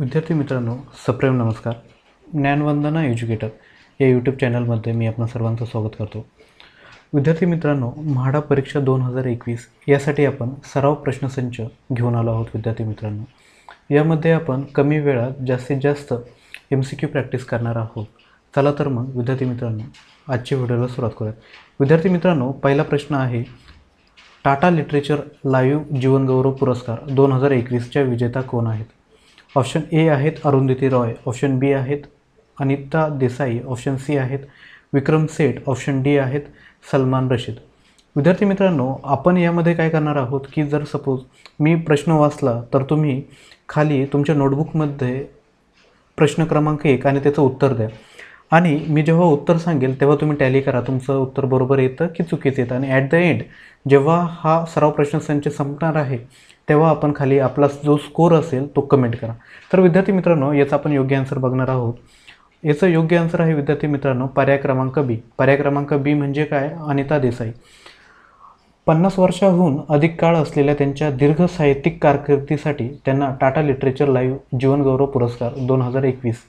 विद्यार्थी मित्रांनो सप्रेम नमस्कार ज्ञानवंदना एज्युकेटर या यूट्यूब चॅनलमध्ये मी आपण सर्वांचं स्वागत करतो विद्यार्थी मित्रांनो म्हाडा परीक्षा दोन हजार एकवीस यासाठी आपण सराव प्रश्नसंच घेऊन आलो आहोत विद्यार्थी मित्रांनो यामध्ये आपण कमी वेळात जास्तीत जास्त एम सी क्यू प्रॅक्टिस करणार आहोत चला तर मग विद्यार्थी मित्रांनो आजच्या व्हिडिओला सुरुवात करूयात विद्यार्थी मित्रांनो पहिला प्रश्न आहे टाटा लिटरेचर लाईव्ह जीवनगौरव पुरस्कार दोन हजार एकवीसच्या विजेता कोण आहेत ऑप्शन ए आहेत अरुंधती रॉय ऑप्शन बी आहेत अनिता देसाई ऑप्शन सी आहेत विक्रम सेठ ऑप्शन डी आहेत सलमान रशीद विद्यार्थी मित्रांनो आपण यामध्ये काय करणार आहोत की जर सपोज मी प्रश्न वाचला तर तुम्ही खाली तुमच्या नोटबुकमध्ये प्रश्न क्रमांक एक आणि त्याचं उत्तर द्या आणि मी जेव्हा उत्तर सांगेल तेव्हा तुम्ही टॅली करा तुमचं उत्तर बरोबर येतं की चुकीचं येतं आणि ॲट द एंड जेव्हा हा सराव प्रश्नसंच संपणार आहे तेव्हा आपण खाली आपला जो स्कोअर असेल तो कमेंट करा तर विद्यार्थी मित्रांनो याचा आपण योग्य आन्सर बघणार आहोत याचं योग्य आन्सर आहे विद्यार्थी मित्रांनो पर्याय क्रमांक बी पर्याय क्रमांक बी म्हणजे काय अनिता देसाई पन्नास वर्षाहून अधिक काळ असलेल्या त्यांच्या दीर्घ साहित्यिक कारकिर्दीसाठी त्यांना टाटा लिटरेचर लाईव्ह जीवनगौरव पुरस्कार दोन हजार एकवीस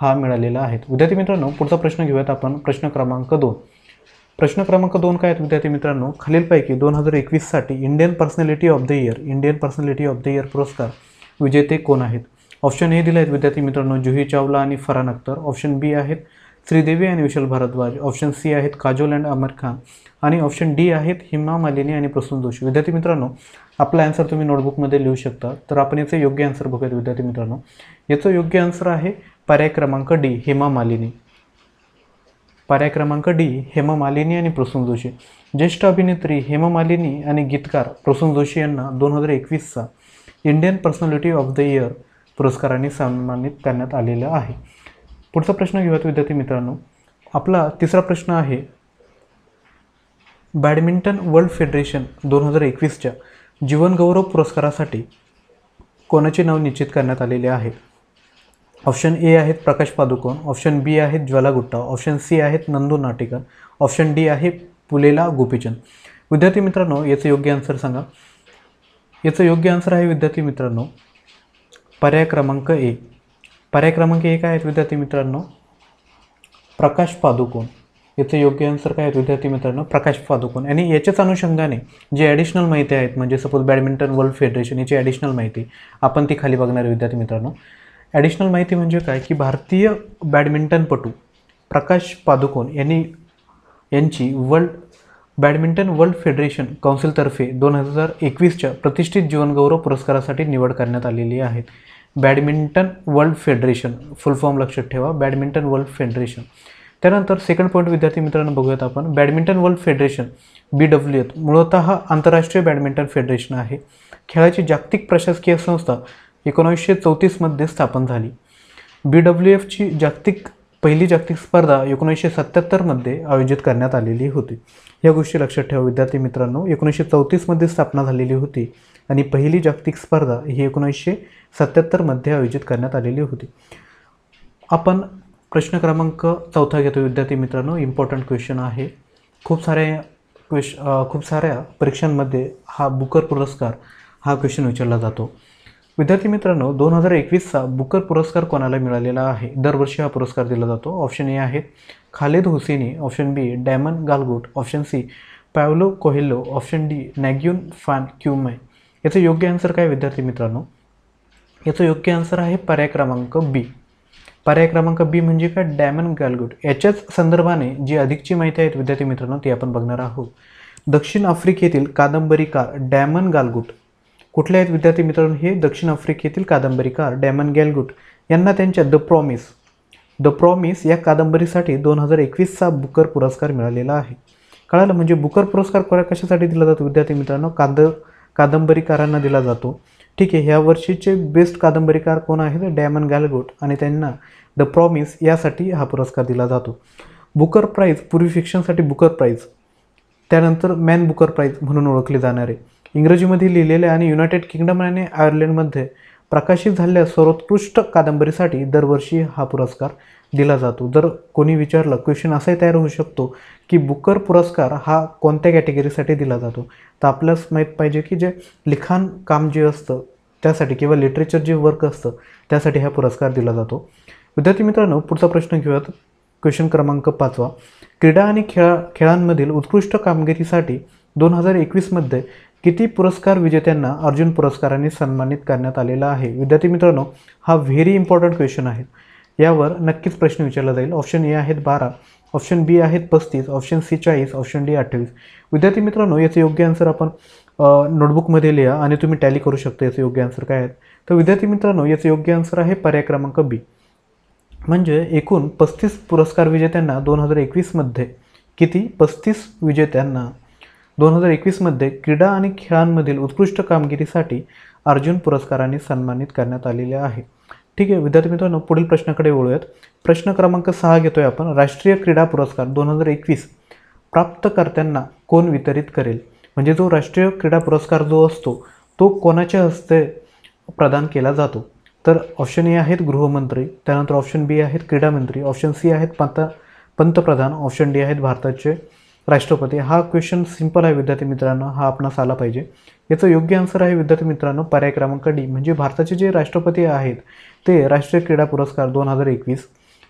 हा मिळालेला आहे विद्यार्थी मित्रांनो पुढचा प्रश्न घेऊयात आपण प्रश्न क्रमांक दोन प्रश्न क्रमांक दोन काय आहेत विद्यार्थी मित्रांनो खालीलपैकी दोन हजार एकवीससाठी Indian personality of the year Indian personality of the year पुरस्कार विजेते कोण आहेत ऑप्शन ए दिले आहेत विद्यार्थी मित्रांनो जुही चावला आणि फरान अख्तर ऑप्शन बी आहेत श्रीदेवी आणि विशाल भारद्वाज ऑप्शन सी आहेत काजोल अँड अमर खान आणि ऑप्शन डी आहेत हिमा मालिनी आणि प्रसून जोशी विद्यार्थी मित्रांनो आपला आन्सर तुम्ही नोटबुकमध्ये लिहू शकता तर आपण याचं योग्य आन्सर बघूयात विद्यार्थी मित्रांनो याचं योग्य आन्सर आहे पर्याय क्रमांक डी हेमा मालिनी पर्याय क्रमांक डी मालिनी आणि प्रसून जोशी ज्येष्ठ अभिनेत्री हेमा मालिनी आणि गीतकार प्रसून जोशी यांना दोन हजार एकवीसचा Indian personality of the year पुरस्काराने सन्मानित करण्यात आलेलं आहे पुढचा प्रश्न घेऊयात विद्यार्थी मित्रांनो आपला तिसरा प्रश्न आहे बॅडमिंटन वर्ल्ड फेडरेशन दोन हजार एकवीसच्या जीवनगौरव पुरस्कारासाठी कोणाचे नाव निश्चित करण्यात आलेले आहे ऑप्शन ए आहेत प्रकाश पादुकोण ऑप्शन बी आहेत ज्वाला गुट्टा ऑप्शन सी आहेत नंदू नाटेकर ऑप्शन डी आहे पुलेला गोपीचंद विद्यार्थी मित्रांनो याचं योग्य आन्सर सांगा याचं योग्य आन्सर आहे विद्यार्थी मित्रांनो पर्याय क्रमांक ए पर्याय क्रमांक काय आहेत विद्यार्थी मित्रांनो प्रकाश पादुकोण याचं योग्य आन्सर काय आहेत विद्यार्थी मित्रांनो प्रकाश पादुकोण आणि याच्याच अनुषंगाने जे ॲडिशनल माहिती आहेत म्हणजे सपोज बॅडमिंटन वर्ल्ड फेडरेशन याची ॲडिशनल माहिती आपण ती खाली बघणार विद्यार्थी मित्रांनो ॲडिशनल माहिती म्हणजे काय की भारतीय बॅडमिंटनपटू प्रकाश पादुकोण यांनी यांची वर्ल्ड बॅडमिंटन वर्ल्ड फेडरेशन काउन्सिलतर्फे दोन हजार एकवीसच्या प्रतिष्ठित जीवनगौरव पुरस्कारासाठी निवड करण्यात आलेली आहे badminton world federation full form लक्षात ठेवा बॅडमिंटन वर्ल्ड फेडरेशन त्यानंतर सेकंड पॉईंट विद्यार्थी मित्रांनो बघूयात आपण badminton world federation B W F मूळतः आंतरराष्ट्रीय बॅडमिंटन फेडरेशन आहे खेळाची जागतिक प्रशासकीय संस्था एकोणीसशे चौतीसमध्ये स्थापन झाली बी डब्ल्यू एफची जागतिक पहिली जागतिक स्पर्धा एकोणीसशे सत्याहत्तरमध्ये आयोजित करण्यात आलेली होती या गोष्टी लक्षात ठेवा विद्यार्थी मित्रांनो एकोणीसशे चौतीसमध्ये स्थापना झालेली होती आणि पहिली जागतिक स्पर्धा ही एकोणीसशे सत्याहत्तरमध्ये आयोजित करण्यात आलेली होती आपण प्रश्न क्रमांक चौथा घेतो विद्यार्थी मित्रांनो इम्पॉर्टंट क्वेश्चन आहे खूप साऱ्या क्वेश खूप साऱ्या परीक्षांमध्ये हा बुकर पुरस्कार हा क्वेश्चन विचारला जातो विद्यार्थी मित्रांनो दोन हजार एकवीसचा बुकर पुरस्कार कोणाला मिळालेला आहे दरवर्षी हा पुरस्कार दिला जातो ऑप्शन ए आहेत Khaled Hosseini option B Damon Galgut option C Paulo Coelho option D Nguyen Phan Que Mai याचं योग्य आन्सर काय विद्यार्थी मित्रांनो याचं योग्य आन्सर आहे पर्याय क्रमांक बी पर्याय क्रमांक बी म्हणजे काय डॅमन गालगुट याच्याच संदर्भाने जी अधिकची माहिती आहेत विद्यार्थी मित्रांनो ती आपण बघणार आहोत दक्षिण आफ्रिकेतील कादंबरीकार डॅमन गालगुट कुठले आहेत विद्यार्थी मित्रांनो हे दक्षिण आफ्रिकेतील कादंबरीकार डॅमन गॅलगुट यांना त्यांच्या द प्रॉमिस द प्रॉमिस या कादंबरीसाठी दोन हजार एकवीसचा बुकर पुरस्कार मिळालेला आहे कळालं म्हणजे बुकर पुरस्कार कोणा कशासाठी दिला जातो विद्यार्थी मित्रांनो काद कादंबरीकारांना दिला जातो ठीक आहे ह्या वर्षीचे बेस्ट कादंबरीकार कोण आहेत डॅमन गॅलगुट आणि त्यांना द प्रॉमिस यासाठी हा पुरस्कार दिला जातो बुकर प्राईज पूर्वी शिक्षणसाठी बुकर प्राईज त्यानंतर मॅन बुकर प्राईज म्हणून ओळखले जाणारे इंग्रजीमध्ये लिहिलेल्या आणि युनायटेड किंगडम आणि आयर्लंडमध्ये प्रकाशित झालेल्या सर्वोत्कृष्ट कादंबरीसाठी दरवर्षी हा पुरस्कार दिला जातो जर कोणी विचारलं क्वेश्चन असाही तयार होऊ शकतो की बुकर पुरस्कार हा कोणत्या कॅटेगरीसाठी दिला जातो तर आपल्यास माहीत पाहिजे की जे लिखाण काम जे असतं त्यासाठी किंवा लिटरेचर जे वर्क असतं त्यासाठी हा पुरस्कार दिला जातो विद्यार्थी मित्रांनो पुढचा प्रश्न घेऊयात क्वेश्चन क्रमांक पाचवा क्रीडा आणि खेळा खेळांमधील उत्कृष्ट कामगिरीसाठी दोन हजार एकवीसमध्ये किती पुरस्कार विजेत्यांना अर्जुन पुरस्काराने सन्मानित करण्यात आलेला आहे विद्यार्थी मित्रांनो हा व्हेरी इम्पॉर्टंट क्वेश्चन आहे यावर नक्कीच प्रश्न विचारला जाईल ऑप्शन ए आहेत बारा ऑप्शन बी आहेत पस्तीस ऑप्शन सी चाळीस ऑप्शन डी अठ्ठावीस विद्यार्थी मित्रांनो याचं योग्य आन्सर आपण नोटबुकमध्ये लिहा आणि तुम्ही टॅली करू शकता याचं योग्य आन्सर काय आहेत तर विद्यार्थी मित्रांनो याचं योग्य आन्सर आहे पर्याय क्रमांक बी म्हणजे एकूण पस्तीस पुरस्कार विजेत्यांना दोन हजार एकवीसमध्ये किती पस्तीस विजेत्यांना दोन हजार एकवीसमध्ये क्रीडा आणि खेळांमधील उत्कृष्ट कामगिरीसाठी अर्जुन पुरस्काराने सन्मानित करण्यात आलेले आहे ठीक आहे विद्यार्थी मित्रांनो पुढील प्रश्नाकडे वळूयात प्रश्न क्रमांक सहा घेतोय आपण राष्ट्रीय क्रीडा पुरस्कार दोन हजार एकवीस प्राप्तकर्त्यांना कोण वितरित करेल म्हणजे जो राष्ट्रीय क्रीडा पुरस्कार जो असतो तो कोणाच्या हस्ते प्रदान केला जातो तर ऑप्शन ए आहेत गृहमंत्री त्यानंतर ऑप्शन बी आहेत क्रीडामंत्री ऑप्शन सी आहेत पंत पंतप्रधान ऑप्शन डी आहेत भारताचे राष्ट्रपती हा क्वेश्चन सिंपल आहे विद्यार्थी मित्रांनो हा आपणास आला पाहिजे याचं योग्य आन्सर आहे विद्यार्थी मित्रांनो पर्याय क्रमांक डी म्हणजे भारताचे जे राष्ट्रपती आहेत ते राष्ट्रीय क्रीडा पुरस्कार दोन हजार एकवीस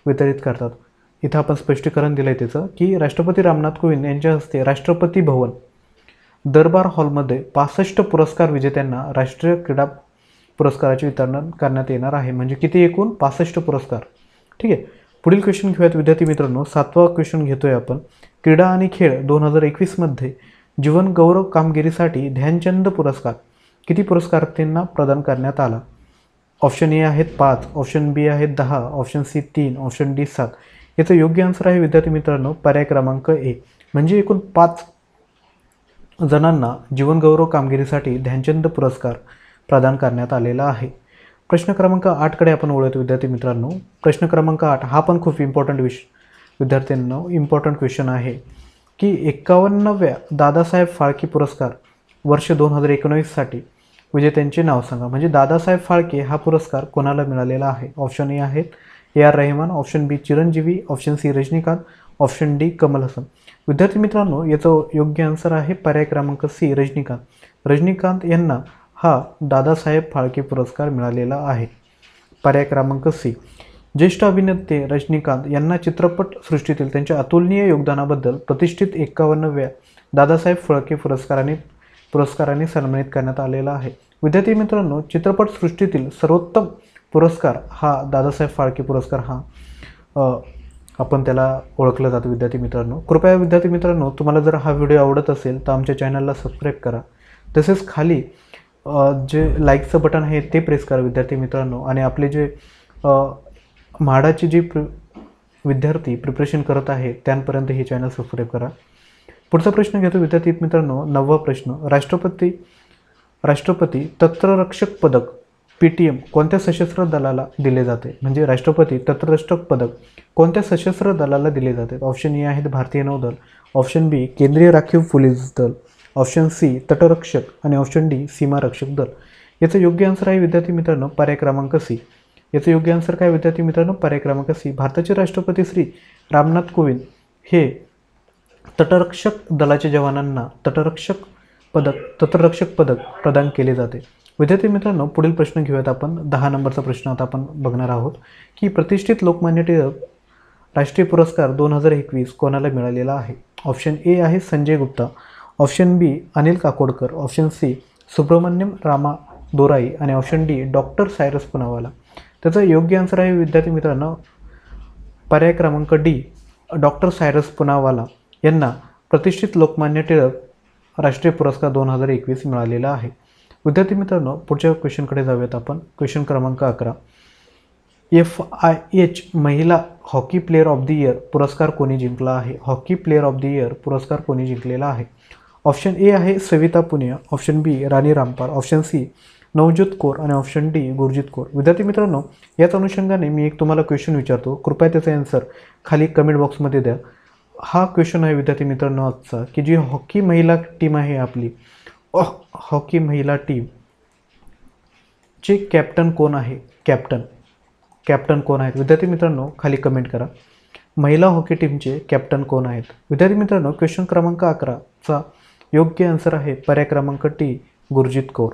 वितरित करतात इथं आपण स्पष्टीकरण दिलं आहे त्याचं की राष्ट्रपती रामनाथ कोविंद यांच्या हस्ते राष्ट्रपती भवन दरबार हॉलमध्ये पासष्ट पुरस्कार विजेत्यांना राष्ट्रीय क्रीडा पुरस्काराचे वितरण करण्यात येणार आहे म्हणजे किती एकूण पासष्ट पुरस्कार ठीक आहे पुढील क्वेश्चन घेऊयात विद्यार्थी मित्रांनो सातवा क्वेश्चन घेतोय आपण क्रीडा आणि खेळ दोन हजार एकवीसमध्ये जीवनगौरव कामगिरीसाठी ध्यानचंद पुरस्कार किती पुरस्कारांना प्रदान करण्यात आला ऑप्शन ए आहेत पाच ऑप्शन बी आहेत दहा ऑप्शन सी तीन ऑप्शन डी सात याचं योग्य आन्सर आहे विद्यार्थी मित्रांनो पर्याय क्रमांक ए म्हणजे एकूण पाच जणांना जीवनगौरव कामगिरीसाठी ध्यानचंद पुरस्कार प्रदान करण्यात आलेला आहे प्रश्न क्रमांक आठकडे आपण ओळखतो विद्यार्थी मित्रांनो प्रश्न क्रमांक आठ हा पण खूप इम्पॉर्टंट विषय विद्यार्थ्यांना इम्पॉर्टंट क्वेश्चन आहे की एकावन्नव्या दादासाहेब फाळके पुरस्कार वर्ष दोन हजार म्हणजे विजेत्यांचे नाव सांगा म्हणजे दादासाहेब फाळके हा पुरस्कार कोणाला मिळालेला आहे ऑप्शन ए आहेत A R Rahman option B Chiranjeevi option C Rajinikanth option D Kamal Haasan विद्यार्थी मित्रांनो याचं योग्य आन्सर आहे पर्याय क्रमांक सी रजनीकांत रजनीकांत यांना हा दादासाहेब फाळके पुरस्कार मिळालेला आहे पर्याय क्रमांक सी ज्येष्ठ अभिनेते रजनीकांत यांना चित्रपट सृष्टीतील त्यांच्या अतुलनीय योगदानाबद्दल प्रतिष्ठित एक्कावन्नव्या दादासाहेब फळके पुरस्काराने पुरस्काराने सन्मानित करण्यात आलेला आहे विद्यार्थी मित्रांनो चित्रपटसृष्टीतील सर्वोत्तम पुरस्कार हा दादासाहेब फाळके पुरस्कार हा आपण त्याला ओळखलं जातो विद्यार्थी मित्रांनो कृपया विद्यार्थी मित्रांनो तुम्हाला जर हा व्हिडिओ आवडत असेल तर आमच्या चॅनलला सबस्क्राईब करा तसेच खाली जे लाईकचं बटन आहे ते प्रेस करा विद्यार्थी मित्रांनो आणि आपले जे म्हाडाची जी प्र विद्यार्थी प्रिपरेशन करत आहे त्यांपर्यंत हे चॅनल सबस्क्राईब करा पुढचा प्रश्न घेतो विद्यार्थी मित्रांनो नववा प्रश्न राष्ट्रपती राष्ट्रपती तत्ररक्षक पदक पी टी एम कोणत्या सशस्त्र दलाला दिले जाते म्हणजे राष्ट्रपती तत्ररक्षक पदक कोणत्या सशस्त्र दलाला दिले जाते ऑप्शन ए आहेत भारतीय नौदल ऑप्शन बी केंद्रीय राखीव पोलीस दल ऑप्शन सी तटरक्षक आणि ऑप्शन डी सीमारक्षक दल याचं योग्य आन्सर आहे विद्यार्थी मित्रांनो पर्याय क्रमांक सी याचं योग्य आन्सर काय विद्यार्थी मित्रांनो पर्याय क्रमांक सी भारताचे राष्ट्रपती श्री रामनाथ कोविंद हे तटरक्षक दलाच्या जवानांना तटरक्षक पदक तटरक्षक पदक प्रदान केले जाते विद्यार्थी मित्रांनो पुढील प्रश्न घेऊयात आपण दहा नंबरचा प्रश्न आता आपण बघणार आहोत की प्रतिष्ठित लोकमान्य टिळक राष्ट्रीय पुरस्कार दोन हजार एकवीस कोणाला मिळालेला आहे ऑप्शन ए आहे Sanjay Gupta option B Anil Kakodkar option C Subramanyam Ramadorai आणि option D doctor Cyrus Poonawalla त्याचं योग्य आन्सर आहे विद्यार्थी मित्रांनो पर्याय क्रमांक डी डॉक्टर सायरस पुनावाला यांना प्रतिष्ठित लोकमान्य टिळक राष्ट्रीय पुरस्कार दोन हजार एकवीस मिळालेला आहे विद्यार्थी मित्रांनो पुढच्या क्वेश्चनकडे जाऊयात आपण क्वेश्चन क्रमांक अकरा एफ आय एच महिला hockey player of the year पुरस्कार कोणी जिंकला आहे hockey player of the year पुरस्कार कोणी जिंकलेला आहे ऑप्शन ए आहे Savita Punia option B Rani Rampal option C Navjot Kaur आणि ऑप्शन डी गुरजित कौर विद्यार्थी मित्रांनो याच अनुषंगाने मी एक तुम्हाला क्वेश्चन विचारतो कृपया त्याचा आन्सर खाली कमेंट बॉक्समध्ये द्या हा क्वेश्चन आहे विद्यार्थी मित्रांनो आजचा की जी हॉकी महिला टीम आहे आपली हॉकी महिला टीम चे कॅप्टन कोण आहे कॅप्टन कॅप्टन कोण आहेत विद्यार्थी मित्रांनो खाली कमेंट करा महिला हॉकी टीमचे कॅप्टन कोण आहेत विद्यार्थी मित्रांनो क्वेश्चन क्रमांक अकराचा योग्य आन्सर आहे पर्याय क्रमांक टी गुरजित कौर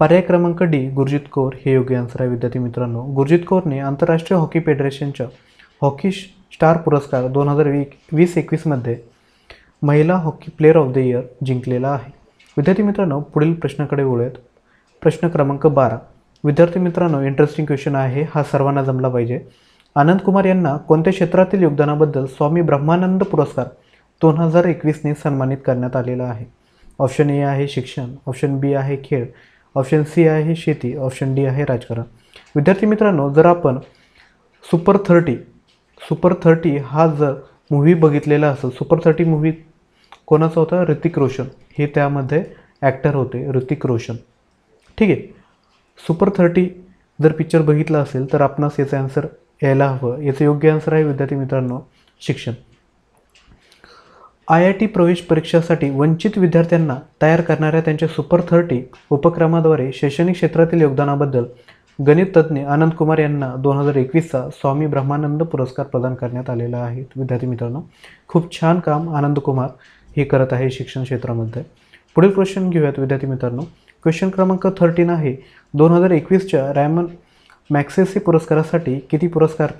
पर्याय क्रमांक डी गुरजित कौर हे योग्य आन्सर आहे विद्यार्थी मित्रांनो गुरजित कौरने आंतरराष्ट्रीय हॉकी फेडरेशनच्या हॉकी स्टार पुरस्कार दोन हजार वी वीस एकवीसमध्ये महिला hockey player of the year जिंकलेला आहे विद्यार्थी मित्रांनो पुढील प्रश्नाकडे वळूयात प्रश्न क्रमांक बारा विद्यार्थी मित्रांनो इंटरेस्टिंग क्वेश्चन आहे हा सर्वांना जमला पाहिजे आनंद कुमार यांना कोणत्या क्षेत्रातील योगदानाबद्दल स्वामी ब्रह्मानंद पुरस्कार दोन हजार एकवीसने सन्मानित करण्यात आलेला आहे ऑप्शन ए आहे शिक्षण ऑप्शन बी आहे खेळ ऑप्शन सी आहे शेती ऑप्शन डी आहे राजकारण विद्यार्थी मित्रांनो जर आपण सुपर थर्टी सुपर थर्टी हा जर मूव्ही बघितलेला असेल सुपर थर्टी मूव्ही कोणाचा होता ऋतिक रोशन हे त्यामध्ये ॲक्टर होते ऋतिक रोशन ठीक आहे सुपर थर्टी जर पिक्चर बघितला असेल तर आपणास याचं आन्सर यायला हवं याचं योग्य आन्सर आहे विद्यार्थी मित्रांनो शिक्षण आय आय टी प्रवेश परीक्षेसाठी वंचित विद्यार्थ्यांना तयार करणाऱ्या त्यांच्या सुपर थर्टी उपक्रमाद्वारे शैक्षणिक क्षेत्रातील योगदानाबद्दल तज्ज्ञ आनंद कुमार यांना दोन हजार एकवीसचा स्वामी ब्रह्मानंद पुरस्कार प्रदान करण्यात आलेला आहे विद्यार्थी मित्रांनो खूप छान काम आनंद कुमार हे करत आहे शिक्षण क्षेत्रामध्ये पुढील क्वेश्चन घेऊयात विद्यार्थी मित्रांनो क्वेश्चन क्रमांक थर्टीन आहे दोन हजार एकवीसच्या रॅमन मॅक्सेसी पुरस्कारासाठी किती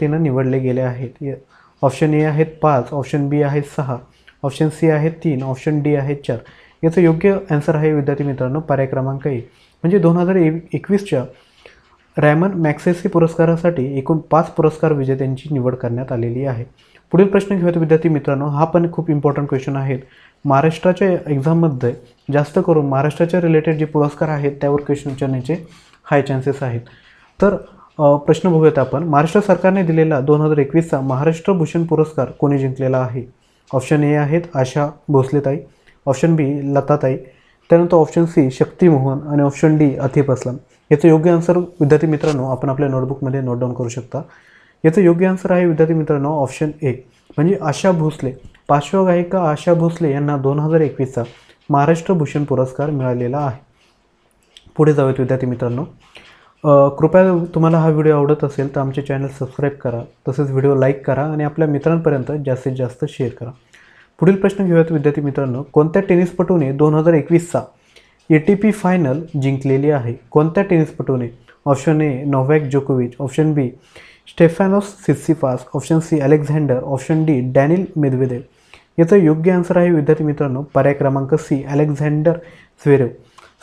तिनं निवडले गेले आहेत ऑप्शन ए आहेत पाच ऑप्शन बी आहेत सहा ऑप्शन सी आहे तीन ऑप्शन डी आहे चार याचं योग्य आन्सर आहे विद्यार्थी मित्रांनो पर्याय क्रमांक एक म्हणजे दोन हजार ए एकवीसच्या रॅमन मॅक्सेसी पुरस्कारासाठी एकूण पाच पुरस्कार विजेत्यांची निवड करण्यात आलेली आहे पुढील प्रश्न घेऊयात विद्यार्थी मित्रांनो हा पण खूप इम्पॉर्टंट क्वेश्चन आहेत महाराष्ट्राच्या एक्झाममध्ये जास्त करून महाराष्ट्राच्या रिलेटेड जे पुरस्कार आहेत त्यावर क्वेश्चन विचारण्याचे हाय चान्सेस आहेत तर प्रश्न बघूयात आपण महाराष्ट्र सरकारने दिलेला दोन हजार एकवीसचा महाराष्ट्र भूषण पुरस्कार कोणी जिंकलेला आहे ऑप्शन ए आहेत आशा भोसलेताई ऑप्शन बी लताताई त्यानंतर ऑप्शन सी शक्ती मोहन आणि ऑप्शन डी अथिप असलम याचं योग्य आन्सर विद्यार्थी मित्रांनो आपण आपल्या नोटबुकमध्ये नोट डाऊन करू शकता याचं योग्य आन्सर आहे विद्यार्थी मित्रांनो ऑप्शन ए म्हणजे आशा भोसले पार्श्वगायिका आशा भोसले यांना दोन हजार एकवीसचा महाराष्ट्र भूषण पुरस्कार मिळालेला आहे पुढे जाऊयात विद्यार्थी मित्रांनो कृपया तुम्हाला हा व्हिडिओ आवडत असेल तर आमचे चॅनल सबस्क्राईब करा तसेच व्हिडिओ लाईक करा आणि आपल्या मित्रांपर्यंत जास्तीत जास्त शेअर करा पुढील प्रश्न घेऊयात विद्यार्थी मित्रांनो कोणत्या टेनिसपटूने दोन हजार एकवीसचा ए टी पी फायनल जिंकलेली आहे कोणत्या टेनिसपटूने ऑप्शन ए नोव्हॅक जोकोविच option B Stefanos Tsitsipas option C Alexander option D Daniil Medvedev याचा योग्य आन्सर आहे विद्यार्थी मित्रांनो पर्याय क्रमांक सी अलेक्झांडर झ्वेरेव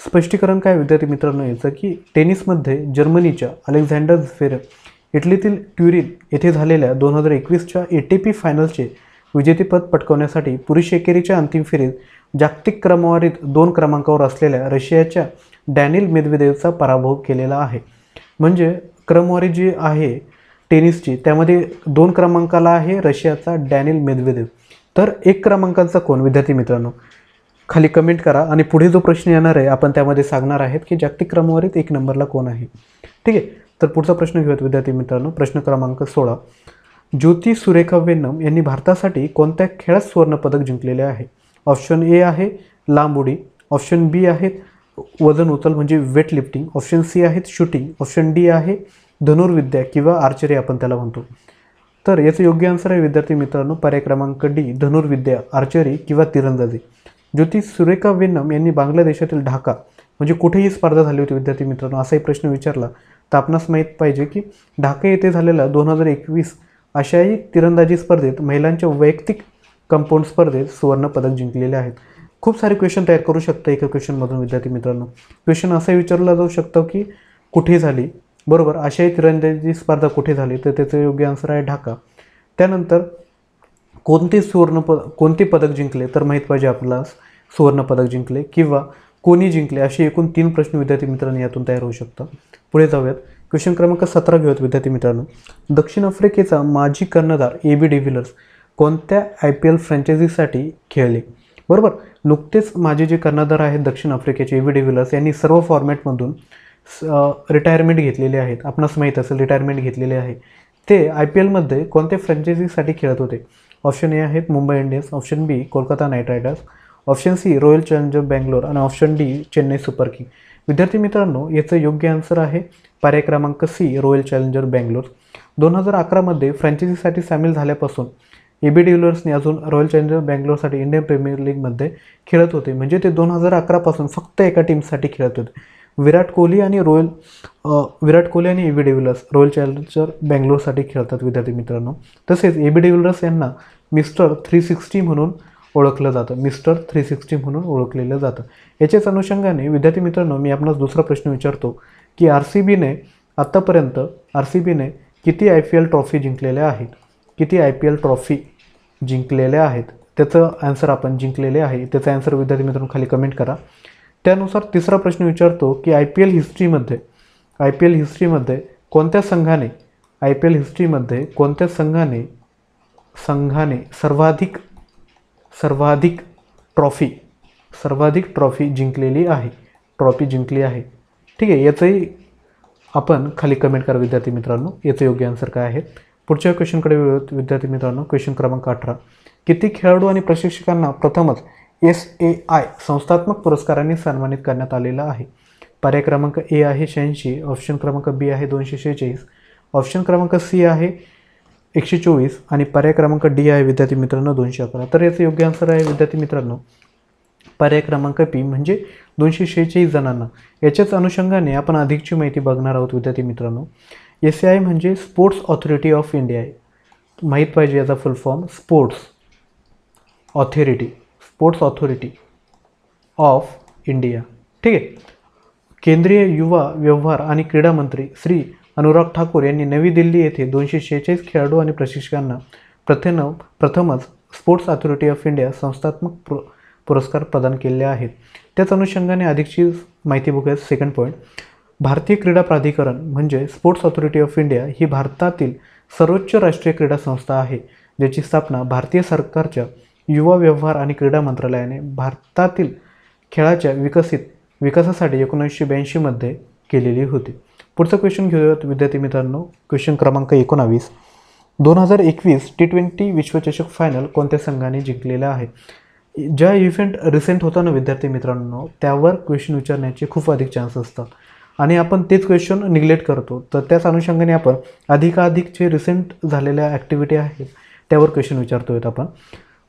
स्पष्टीकरण काय विद्यार्थी मित्रांनो याचं की टेनिसमध्ये जर्मनीच्या अलेक्झांडर झ्वेरेव इटलीतील ट्युरिन येथे झालेल्या दोन हजार एकवीसच्या ए टी पी फायनलचे विजेतेपद पटकवण्यासाठी पुरुष एकेरीच्या अंतिम फेरीत जागतिक क्रमवारीत दोन क्रमांकावर असलेल्या रशियाच्या डॅनिल मेदवेदेवचा पराभव केलेला आहे म्हणजे क्रमवारी जी आहे टेनिसची त्यामध्ये दोन क्रमांकाला आहे रशियाचा डॅनिल मेदवेदेव तर एक क्रमांकाचा कोण विद्यार्थी मित्रांनो खाली कमेंट करा आणि पुढे जो प्रश्न येणार आहे आपण त्यामध्ये सांगणार आहेत की जागतिक क्रमवारीत एक नंबरला कोण आहे ठीक आहे तर पुढचा प्रश्न घेऊयात विद्यार्थी मित्रांनो प्रश्न क्रमांक सोळा ज्योती सुरेखा वेन्नम यांनी भारतासाठी कोणत्या खेळात सुवर्णपदक जिंकलेले आहे ऑप्शन ए आहे लांब उडी ऑप्शन बी आहेत वजन उचल म्हणजे वेट लिफ्टिंग ऑप्शन सी आहेत शूटिंग ऑप्शन डी आहे धनुर्विद्या किंवा आर्चरी आपण त्याला म्हणतो तर याचं योग्य आन्सर आहे विद्यार्थी मित्रांनो पर्याय क्रमांक डी धनुर्विद्या आर्चरी किंवा तिरंदाजी ज्योती सुरेखा वेन्नम यांनी बांगलादेशातील ढाका म्हणजे कुठेही स्पर्धा झाली होती विद्यार्थी मित्रांनो असाही प्रश्न विचारला तर आपणास माहीत पाहिजे की ढाका येथे झालेला दोन हजार एकवीस आशियाई तिरंदाजी स्पर्धेत महिलांच्या वैयक्तिक कंपाऊंड स्पर्धेत सुवर्ण पदक जिंकलेले आहेत खूप सारे क्वेश्चन तयार करू शकतं एका क्वेश्चनमधून विद्यार्थी मित्रांनो क्वेश्चन असं विचारला जाऊ शकतो की कुठे झाली बरोबर आशियाई तिरंदाजी स्पर्धा कुठे झाली तर त्याचं योग्य आन्सर आहे ढाका त्यानंतर कोणते सुवर्ण प कोणते पदक जिंकले तर माहीत पाहिजे आपल्याला सुवर्ण पदक जिंकले किंवा कोणी जिंकले असे एकूण तीन प्रश्न विद्यार्थी मित्रांनी यातून तयार होऊ शकतं पुढे जाऊयात क्वेश्चन क्रमांक सतरा घेऊयात विद्यार्थी मित्रांनो दक्षिण आफ्रिकेचा माजी कर्णधार ए बी डिव्हिलर्स कोणत्या आय पी एल फ्रँचायझीसाठी खेळले बरोबर नुकतेच माझे जे कर्णधार आहेत दक्षिण आफ्रिकेचे ए व्ही डिव्हिलर्स यांनी सर्व फॉर्मॅटमधून रिटायरमेंट घेतलेले आहेत आपणास माहीत असेल रिटायरमेंट घेतलेले आहे ते आय पी एलमध्ये कोणत्या फ्रँचायझीसाठी खेळत होते ऑप्शन ए आहेत Mumbai Indians option B Kolkata Knight Riders option C Royal Challenger Bangalore आणि option D Chennai super king विद्यार्थी मित्रांनो याचं योग्य आन्सर आहे पर्याय क्रमांक सी रॉयल चॅलेंजर बँगलोर दोन हजार अकरामध्ये फ्रँचायझीसाठी सामील झाल्यापासून एबी डिलर्सने अजून रॉयल चॅलेंजर बँगलोरसाठी इंडियन प्रीमियर लीगमध्ये खेळत होते म्हणजे ते दोन हजार अकरापासून फक्त एका टीमसाठी खेळत होते विराट कोहली आणि रॉयल विराट कोहली आणि एबी डिव्हिलर्स रॉयल चॅलेंजर बँगलोरसाठी खेळतात विद्यार्थी मित्रांनो तसेच एबी डिव्हिलर्स यांना मिस्टर थ्री सिक्स्टी म्हणून ओळखलं जातं मिस्टर थ्री सिक्स्टी म्हणून ओळखलेलं जातं याच्याच अनुषंगाने विद्यार्थी मित्रांनो मी आपणास दुसरा प्रश्न विचारतो की आर सी बीने आत्तापर्यंत आर सी बीने किती आय पी एल ट्रॉफी जिंकलेल्या आहेत किती आय पी एल ट्रॉफी जिंकलेल्या आहेत त्याचं आन्सर आपण जिंकलेले आहे त्याचा आन्सर विद्यार्थी मित्रांनो खाली कमेंट करा त्यानुसार तिसरा प्रश्न विचारतो की आय पी एल हिस्ट्रीमध्ये आय पी एल हिस्ट्रीमध्ये कोणत्या संघाने आय पी एल हिस्ट्रीमध्ये कोणत्या संघाने संघाने सर्वाधिक सर्वाधिक ट्रॉफी सर्वाधिक ट्रॉफी जिंकलेली आहे ट्रॉफी जिंकली आहे ठीक आहे याचंही आपण खाली कमेंट करा विद्यार्थी मित्रांनो याचं योग्य आन्सर काय आहे पुढच्या क्वेश्चनकडे विद्यार्थी मित्रांनो क्वेश्चन क्रमांक अठरा किती खेळाडू आणि प्रशिक्षकांना प्रथमच एस ए आय संस्थात्मक पुरस्काराने सन्मानित करण्यात आलेला आहे पर्याय क्रमांक ए आहे शहाऐंशी ऑप्शन क्रमांक बी आहे दोनशे शेहेचाळीस ऑप्शन क्रमांक सी आहे एकशे चोवीस आणि पर्याय क्रमांक डी आहे विद्यार्थी मित्रांनो दोनशे अकरा तर याचं योग्य आन्सर आहे विद्यार्थी मित्रांनो पर्याय क्रमांक पी म्हणजे दोनशे शेहेचाळीस जणांना याच्याच अनुषंगाने आपण अधिकची माहिती बघणार आहोत विद्यार्थी मित्रांनो एस आय म्हणजे स्पोर्ट्स ऑथॉरिटी ऑफ इंडिया आहे माहीत पाहिजे याचा full form sports authority sports authority of India ठीक आहे केंद्रीय युवा व्यवहार आणि क्रीडा मंत्री श्री अनुराग ठाकूर यांनी नवी दिल्ली येथे दोनशे शेहेचाळीस खेळाडू आणि प्रशिक्षकांना प्रथम प्रथमच स्पोर्ट्स अथॉरिटी ऑफ इंडिया संस्थात्मक पुरस्कार प्रदान केले आहेत त्याच अनुषंगाने अधिकची माहिती बघूया सेकंड पॉईंट भारतीय क्रीडा प्राधिकरण म्हणजे स्पोर्ट्स अथॉरिटी ऑफ इंडिया ही भारतातील सर्वोच्च राष्ट्रीय क्रीडा संस्था आहे ज्याची स्थापना भारतीय सरकारच्या युवा व्यवहार आणि क्रीडा मंत्रालयाने भारतातील खेळाच्या विकसित विकासासाठी एकोणीसशे ब्याऐंशीमध्ये केलेली होती पुढचं क्वेश्चन घेऊयात विद्यार्थी मित्रांनो क्वेश्चन क्रमांक एकोणावीस दोन हजार एकवीस टी ट्वेंटी विश्वचषक फायनल कोणत्या संघाने जिंकलेला आहे ज्या इव्हेंट रिसेंट होता ना विद्यार्थी मित्रांनो त्यावर क्वेश्चन विचारण्याचे खूप अधिक चान्स असतात आणि आपण तेच क्वेश्चन निग्लेक्ट करतो तर त्याच अनुषंगाने आपण अधिकाधिक जे रिसेंट झालेल्या ॲक्टिव्हिटी आहेत त्यावर क्वेश्चन विचारतो आहेत आपण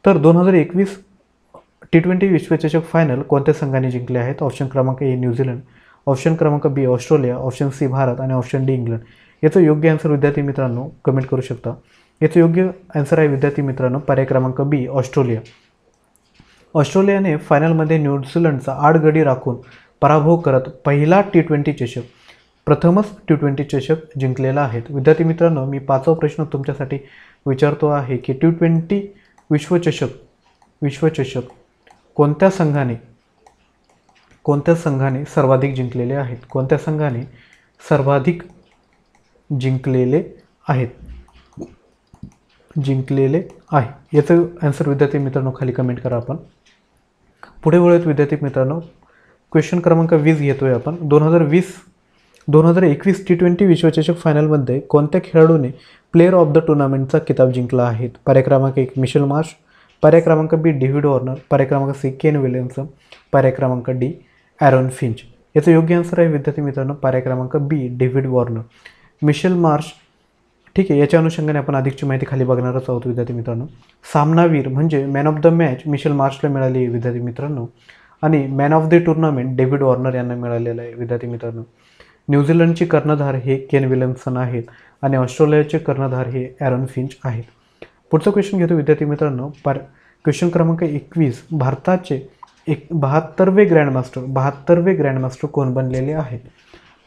तर दोन हजार एकवीस टी ट्वेंटी विश्वचषक फायनल कोणत्या संघाने जिंकले आहेत ऑप्शन क्रमांक ए न्यूझीलंड ऑप्शन क्रमांक B Australia option C Bharat आणि ऑप्शन डी इंग्लंड याचं योग्य आन्सर विद्यार्थी मित्रांनो कमेंट करू शकता याचं योग्य आन्सर आहे विद्यार्थी मित्रांनो पर्याय क्रमांक बी ऑस्ट्रेलिया ऑस्ट्रेलियाने फायनलमध्ये न्यूझीलंडचा आठ गडी राखून पराभव करत पहिला टी ट्वेंटी चषक प्रथमच टी ट्वेंटी चषक जिंकलेला आहे विद्यार्थी मित्रांनो मी पाचवा प्रश्न तुमच्यासाठी विचारतो आहे की टी ट्वेंटी विश्वचषक विश्वचषक कोणत्या संघाने कोणत्या संघाने सर्वाधिक जिंकलेले आहेत कोणत्या संघाने सर्वाधिक जिंकलेले आहेत जिंकलेले आहे याचं ॲन्सर विद्यार्थी मित्रांनो खाली कमेंट करा आपण पुढे वळूयात विद्यार्थी मित्रांनो क्वेश्चन क्रमांक वीस घेतो आहे आपण दोन हजार वीस दोन हजार एकवीस टी ट्वेंटी विश्वचषक फायनलमध्ये कोणत्या खेळाडूने प्लेअर ऑफ द टुर्नामेंटचा किताब जिंकला आहे पर्याय क्रमांक एक मिशेल मार्श पर्याय क्रमांक बी डेव्हिड वॉर्नर पर्याय क्रमांक सी केन विलियमसन पर्याय क्रमांक डी ॲरोन फिंच याचं योग्य आन्सर आहे विद्यार्थी मित्रांनो पर्याय क्रमांक B David Warner Mitchell Marsh ठीक आहे याच्या अनुषंगाने आपण अधिकची माहिती खाली बघणारच आहोत विद्यार्थी मित्रांनो सामनावीर म्हणजे man of the match Mitchell मार्शला मिळाली विद्यार्थी मित्रांनो आणि man of the tournament David Warner यांना मिळालेलं आहे विद्यार्थी मित्रांनो न्यूझीलंडचे कर्णधार हे केन विल्यमसन आहेत आणि ऑस्ट्रेलियाचे कर्णधार हे ॲरन फिंच आहेत पुढचं क्वेश्चन घेतो विद्यार्थी मित्रांनो पर क्वेश्चन क्रमांक एकवीस भारताचे एक बहात्तरवे ग्रँडमास्टर बहात्तरवे ग्रँडमास्टर कोण बनलेले आहे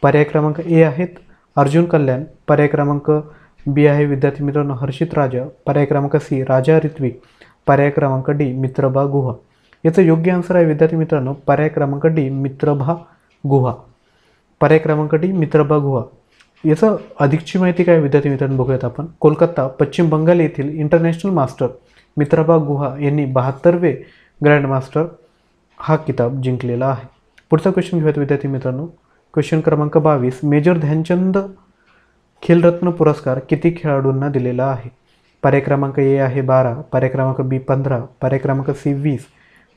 पर्याय क्रमांक ए आहेत अर्जुन कल्याण पर्याय क्रमांक बी आहे विद्यार्थी मित्रांनो हर्षित राजा पर्याय क्रमांक सी राजा ऋत्विक पर्याय क्रमांक डी मित्रभा गुहा याचं योग्य आन्सर आहे विद्यार्थी मित्रांनो पर्याय क्रमांक डी मित्रभा गुहा पर्याय क्रमांक डी मित्रभा गुहा याचं अधिकची माहिती काय विद्यार्थी मित्रांनो बघूयात आपण कोलकाता पश्चिम बंगाल येथील इंटरनॅशनल मास्टर मित्रभा गुहा यांनी बहात्तरवे ग्रँडमास्टर हा किताब जिंकलेला आहे पुढचा क्वेश्चन घेऊयात विद्यार्थी मित्रांनो क्वेश्चन क्रमांक बावीस मेजर ध्यानचंद खेलरत्न पुरस्कार किती खेळाडूंना दिलेला आहे पर्याय क्रमांक ए आहे बारा पर्याय क्रमांक बी पंधरा पर्याय क्रमांक सी वीस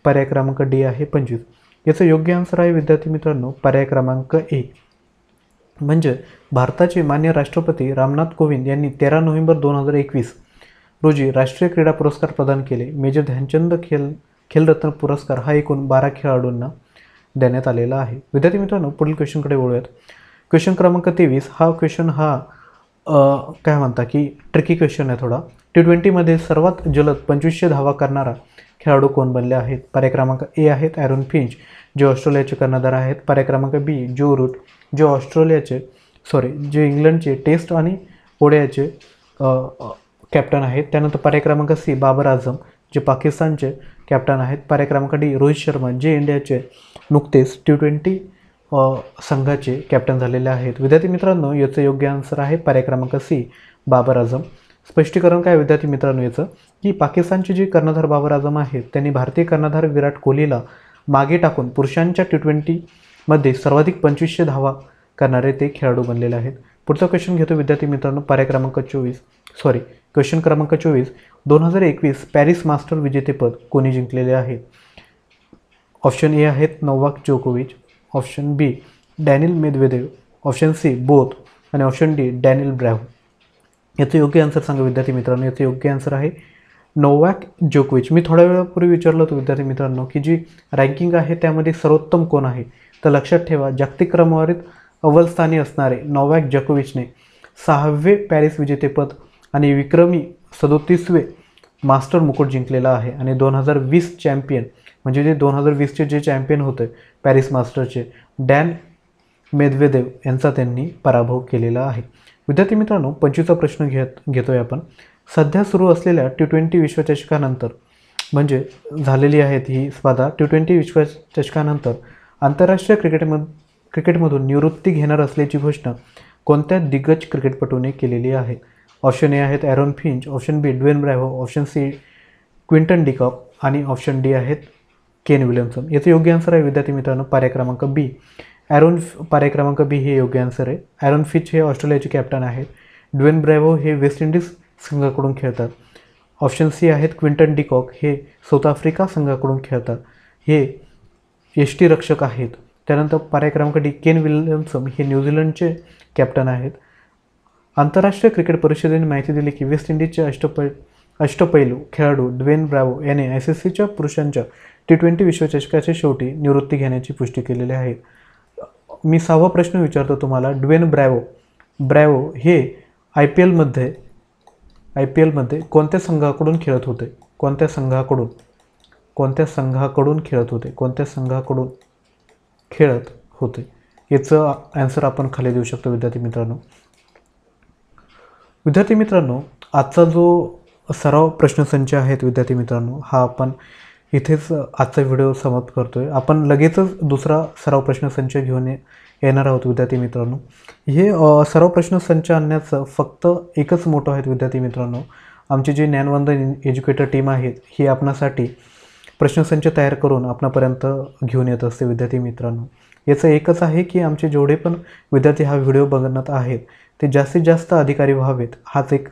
पर्याय क्रमांक डी आहे पंचवीस याचं योग्य आन्सर आहे विद्यार्थी मित्रांनो पर्याय क्रमांक ए म्हणजे भारताचे मान्य राष्ट्रपती रामनाथ कोविंद यांनी तेरा नोव्हेंबर दोन हजार एकवीस रोजी राष्ट्रीय क्रीडा पुरस्कार प्रदान केले मेजर ध्यानचंद खेल खेलरत्न पुरस्कार हा एकूण बारा खेळाडूंना देण्यात आलेला आहे विद्यार्थी मित्रांनो पुढील क्वेश्चनकडे वळूयात क्वेश्चन क्रमांक तेवीस हा क्वेश्चन हा काय म्हणता की ट्रिकी क्वेश्चन आहे थोडा टी ट्वेंटीमध्ये सर्वात जलद पंचवीसशे धावा करणारा खेळाडू कोण बनले आहेत पर्याय क्रमांक ए आहेत ॲरोन फिंच जे ऑस्ट्रेलियाचे कर्णधार आहेत पर्याय क्रमांक बी जो रूट जे ऑस्ट्रेलियाचे सॉरी जे इंग्लंडचे टेस्ट आणि ओड्याचे कॅप्टन आहेत त्यानंतर पर्याय क्रमांक सी बाबर आझम जे पाकिस्तानचे कॅप्टन आहेत कार्यक्रमाकडे रोहित शर्मा जे इंडियाचे नुकतेच टी ट्वेंटी संघाचे कॅप्टन झालेले आहेत विद्यार्थी मित्रांनो याचं योग्य आन्सर आहे पर्याय क्रमांक सी बाबर आझम स्पष्टीकरण काय विद्यार्थी मित्रांनो याचं की पाकिस्तानचे जे कर्णधार बाबर आझम आहेत त्यांनी भारतीय कर्णधार विराट कोहलीला मागे टाकून पुरुषांच्या टी ट्वेंटीमध्ये सर्वाधिक पंचवीसशे धावा करणारे ते खेळाडू बनलेले आहेत पुढचा क्वेश्चन घेतो विद्यार्थी मित्रांनो पर्याय क्रमांक चोवीस सॉरी क्वेश्चन क्रमांक चोवीस दोन हजार एकवीस पॅरिस मास्टर विजेतेपद कोणी जिंकलेले आहे ऑप्शन ए आहेत नोवाक जोकोविच option B Daniil Medvedev option C both आणि ऑप्शन डी डॅनिल ब्रॅव्ह याचं योग्य आन्सर सांगा विद्यार्थी मित्रांनो याचं योग्य आन्सर आहे नोवॅक जोकोविच मी थोड्या वेळापूर्वी विचारलं होतं विद्यार्थी मित्रांनो की जी रँकिंग आहे त्यामध्ये सर्वोत्तम कोण आहे तर लक्षात ठेवा जागतिक क्रमवारीत अव्वलस्थानी असणारे नोवॅक जोकोविचने सहावे पॅरिस विजेतेपद आणि विक्रमी सदोतीसवे मास्टर मुकुट जिंकलेला आहे आणि दोन हजार वीस चॅम्पियन म्हणजे जे दोन हजार वीसचे जे चॅम्पियन होते पॅरिस मास्टरचे डॅन मेदवेदेव यांचा त्यांनी पराभव केलेला आहे विद्यार्थी मित्रांनो पंचवीसचा प्रश्न घेत घेतो आहे आपण सध्या सुरू असलेल्या टी ट्वेंटी विश्वचषकानंतर म्हणजे झालेली आहेत ही स्पर्धा टी ट्वेंटी विश्वचषकानंतर आंतरराष्ट्रीय क्रिकेटम क्रिकेटमधून निवृत्ती घेणार असल्याची घोषणा कोणत्या दिग्गज क्रिकेटपटूने केलेली आहे ऑप्शन ए आहेत Aaron Finch option B Dwayne Bravo option C Quinton de Kock आणि ऑप्शन डी आहेत केन विल्यमसन याचं योग्य आन्सर आहे विद्यार्थी मित्रांनो पर्याय क्रमांक बी ॲरोन पर्याय क्रमांक बी हे योग्य आन्सर आहे ॲरोन फिंच हे ऑस्ट्रेलियाचे कॅप्टन आहेत ड्वेन ब्रॅव्हो हे वेस्ट इंडिज संघाकडून खेळतात ऑप्शन सी आहेत क्विंटन डिकॉक हे साऊथ आफ्रिका संघाकडून खेळतात हे यष्टीरक्षक आहेत त्यानंतर पर्याय क्रमांक डी केन विल्यमसन हे न्यूझीलंडचे कॅप्टन आहेत आंतरराष्ट्रीय क्रिकेट परिषदेने माहिती दिली की वेस्ट इंडिजचे अष्टपै अष्टपैलू खेळाडू ड्वेन ब्रॅवो याने आय सी सीच्या पुरुषांच्या टी ट्वेंटी विश्वचषकाच्या शेवटी निवृत्ती घेण्याची पुष्टी केलेली आहे मी सहावा प्रश्न विचारतो तुम्हाला ड्वेन ब्रॅवो ब्रॅवो हे आय पी एलमध्ये आय पी एलमध्ये कोणत्या संघाकडून खेळत होते कोणत्या संघाकडून कोणत्या संघाकडून खेळत होते कोणत्या संघाकडून खेळत होते याचं आन्सर आपण खाली देऊ शकतो विद्यार्थी मित्रांनो विद्यार्थी मित्रांनो आजचा जो सराव प्रश्नसंच आहेत विद्यार्थी मित्रांनो हा आपण इथेच आजचा व्हिडिओ समाप्त करतो आहे आपण लगेचच दुसरा सराव प्रश्नसंच घेऊन येणार आहोत विद्यार्थी मित्रांनो हे सराव प्रश्नसंच आणण्याचं फक्त एकच मोठं आहेत विद्यार्थी मित्रांनो आमची जी ज्ञानवंदन एज्युकेटर टीम आहेत ही आपणासाठी प्रश्नसंच तयार करून आपणापर्यंत घेऊन येत असते विद्यार्थी मित्रांनो याचं एकच आहे की आमचे जेवढे पण विद्यार्थी हा व्हिडिओ बघण्यात आहेत ते जास्तीत जास्त अधिकारी व्हावेत हाच एक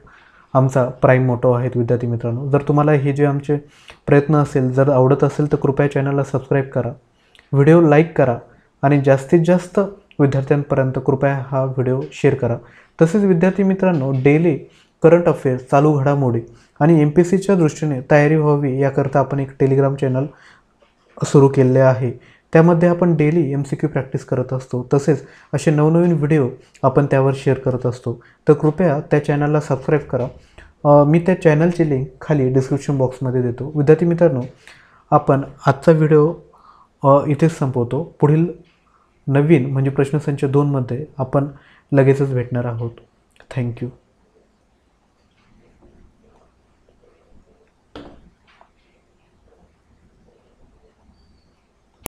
आमचा प्राईम मोटो आहेत विद्यार्थी मित्रांनो जर तुम्हाला हे जे आमचे प्रयत्न असेल जर आवडत असेल तर कृपया चॅनलला सबस्क्राईब करा व्हिडिओ लाईक करा आणि जास्तीत जास्त विद्यार्थ्यांपर्यंत कृपया हा व्हिडिओ शेअर करा तसेच विद्यार्थी मित्रांनो डेली करंट अफेअर्स चालू घडामोडी आणि एम पी सीच्या दृष्टीने तयारी व्हावी याकरता आपण एक टेलिग्राम चॅनल सुरू केले आहे त्यामध्ये आपण daily M C Q practice करत असतो तसेच असे नवनवीन व्हिडिओ आपण त्यावर शेअर करत असतो तर कृपया त्या चॅनलला सबस्क्राईब करा मी त्या चॅनलची लिंक खाली डिस्क्रिप्शन बॉक्समध्ये देतो विद्यार्थी मित्रांनो आपण आजचा व्हिडिओ इथेच संपवतो पुढील नवीन म्हणजे प्रश्नसंच दोनमध्ये आपण लगेचच भेटणार आहोत थँक्यू